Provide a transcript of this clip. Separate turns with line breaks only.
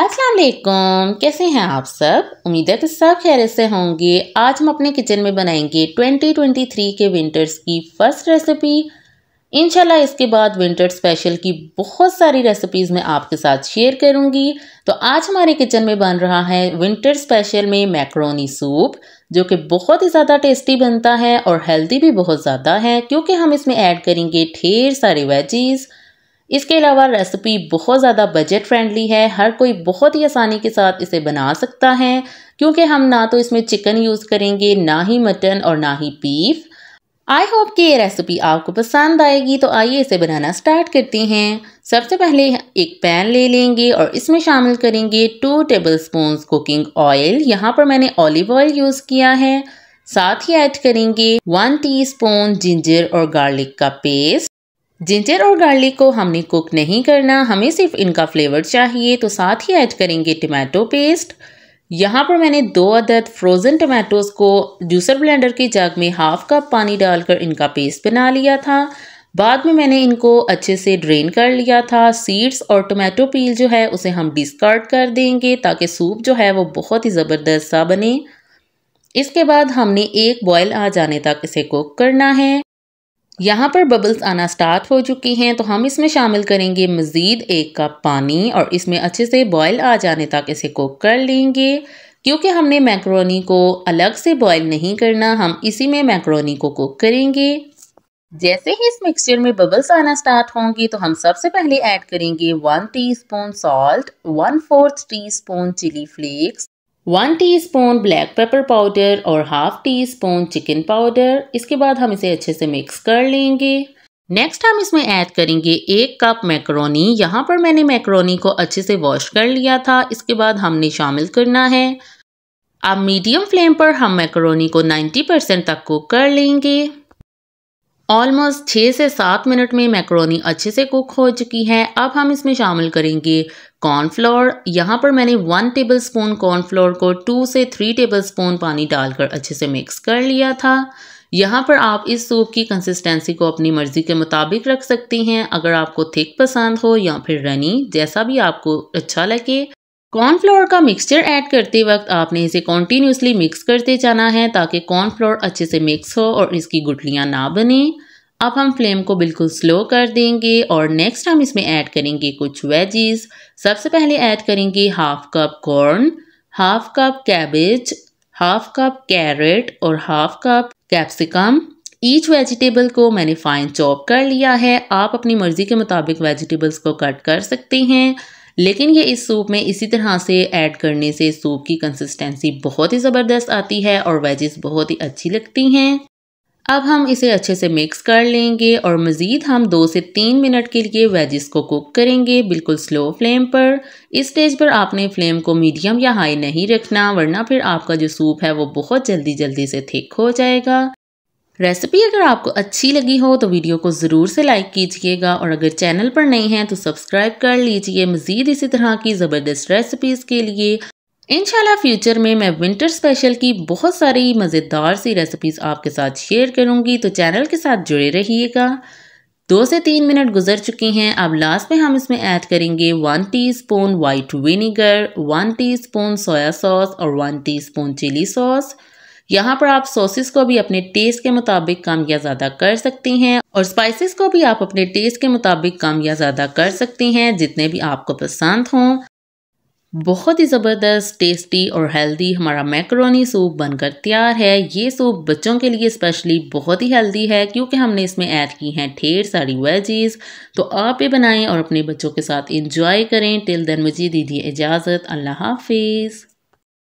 अस्सलाम वालेकुम कैसे हैं आप सब उम्मीद है कि सब खैर से होंगे आज हम अपने किचन में बनाएंगे 2023 के विंटर्स की फ़र्स्ट रेसिपी इनशाला इसके बाद विंटर स्पेशल की बहुत सारी रेसिपीज़ मैं आपके साथ शेयर करूंगी तो आज हमारे किचन में बन रहा है विंटर स्पेशल में मैक्रोनी सूप जो कि बहुत ही ज़्यादा टेस्टी बनता है और हेल्दी भी बहुत ज़्यादा है क्योंकि हम इसमें ऐड करेंगे ढेर सारे वेजीज़ इसके अलावा रेसिपी बहुत ज़्यादा बजट फ्रेंडली है हर कोई बहुत ही आसानी के साथ इसे बना सकता है क्योंकि हम ना तो इसमें चिकन यूज़ करेंगे ना ही मटन और ना ही बीफ आई होप कि ये रेसिपी आपको पसंद आएगी तो आइए इसे बनाना स्टार्ट करते हैं सबसे पहले एक पैन ले लेंगे और इसमें शामिल करेंगे two tablespoon cooking oil यहाँ पर मैंने ऑलिव ऑयल यूज़ किया है साथ ही ऐड करेंगे वन टीस्पून जिंजर और गार्लिक का पेस्ट जिंजर और गार्लिक को हमने कुक नहीं करना हमें सिर्फ इनका फ्लेवर चाहिए तो साथ ही ऐड करेंगे टमाटो पेस्ट यहाँ पर मैंने दो अदद फ्रोज़न टमाटोज़ को जूसर ब्लेंडर के जग में हाफ कप पानी डालकर इनका पेस्ट बना लिया था बाद में मैंने इनको अच्छे से ड्रेन कर लिया था सीड्स और टमाटो पील जो है उसे हम डिस्कार्ड कर देंगे ताकि सूप जो है वो बहुत ही ज़बरदस्त सा बने इसके बाद हमने एक बॉयल आ जाने तक इसे कुक करना है यहाँ पर बबल्स आना स्टार्ट हो चुकी हैं तो हम इसमें शामिल करेंगे मज़ीद एक कप पानी और इसमें अच्छे से बॉयल आ जाने तक इसे कुक कर लेंगे क्योंकि हमने मैक्रोनी को अलग से बॉयल नहीं करना हम इसी में मैक्रोनी को कुक करेंगे जैसे ही इस मिक्सचर में बबल्स आना स्टार्ट होंगे तो हम सबसे पहले ऐड करेंगे one teaspoon salt one fourth teaspoon chilli flakes one teaspoon black pepper powder और half teaspoon chicken powder इसके बाद हम इसे अच्छे से मिक्स कर लेंगे नेक्स्ट हम इसमें ऐड करेंगे एक कप मैक्रोनी यहाँ पर मैंने मैक्रोनी को अच्छे से वॉश कर लिया था इसके बाद हमने शामिल करना है अब मीडियम फ्लेम पर हम मैक्रोनी को 90 परसेंट तक कुक कर लेंगे ऑलमोस्ट छः से सात मिनट में मैक्रोनी अच्छे से कुक हो चुकी है अब हम इसमें शामिल करेंगे कॉर्नफ्लोर यहाँ पर मैंने वन टेबल स्पून कॉर्नफ्लोर को टू से थ्री टेबल स्पून पानी डालकर अच्छे से मिक्स कर लिया था यहाँ पर आप इस सूप की कंसिस्टेंसी को अपनी मर्ज़ी के मुताबिक रख सकती हैं अगर आपको थिक पसंद हो या फिर रनी जैसा भी आपको अच्छा लगे कॉर्नफ्लोर का मिक्सचर ऐड करते वक्त आपने इसे कॉन्टीन्यूसली मिक्स करते जाना है ताकि कॉर्नफ्लोर अच्छे से मिक्स हो और इसकी गुटलियाँ ना बने अब हम फ्लेम को बिल्कुल स्लो कर देंगे और नेक्स्ट हम इसमें ऐड करेंगे कुछ वेजीज सबसे पहले ऐड करेंगे half cup corn half cup cabbage half cup carrot और half cup capsicum each vegetable को मैंने फाइन चॉप कर लिया है आप अपनी मर्ज़ी के मुताबिक वेजिटेबल्स को कट कर सकते हैं लेकिन ये इस सूप में इसी तरह से ऐड करने से सूप की कंसिस्टेंसी बहुत ही ज़बरदस्त आती है और वेजेस बहुत ही अच्छी लगती हैं अब हम इसे अच्छे से मिक्स कर लेंगे और मज़ीद हम दो से तीन मिनट के लिए वेजिस को कुक करेंगे बिल्कुल स्लो फ्लेम पर इस स्टेज पर आपने फ्लेम को मीडियम या हाई नहीं रखना वरना फिर आपका जो सूप है वो बहुत जल्दी जल्दी से थिक हो जाएगा रेसिपी अगर आपको अच्छी लगी हो तो वीडियो को ज़रूर से लाइक कीजिएगा और अगर चैनल पर नए हैं तो सब्सक्राइब कर लीजिए मज़ीद इसी तरह की ज़बरदस्त रेसिपीज़ के लिए इनशाला फ्यूचर में मैं विंटर स्पेशल की बहुत सारी मज़ेदार सी रेसिपीज़ आपके साथ शेयर करूँगी तो चैनल के साथ जुड़े रहिएगा दो से तीन मिनट गुजर चुके हैं अब लास्ट में हम इसमें ऐड करेंगे one teaspoon white vinegar one teaspoon soya sauce और वन टीस्पून चिली सॉस यहाँ पर आप सॉसेस को भी अपने टेस्ट के मुताबिक कम या ज़्यादा कर सकती हैं और स्पाइसेस को भी आप अपने टेस्ट के मुताबिक कम या ज़्यादा कर सकती हैं जितने भी आपको पसंद हों बहुत ही ज़बरदस्त टेस्टी और हेल्दी हमारा मैक्रोनी सूप बनकर तैयार है ये सूप बच्चों के लिए स्पेशली बहुत ही हेल्दी है क्योंकि हमने इसमें ऐड की हैं ढेर सारी वेजीज तो आप ये बनाएं और अपने बच्चों के साथ इंजॉय करें टिल देन मुझे दीजिए इजाज़त अल्लाह हाफिज़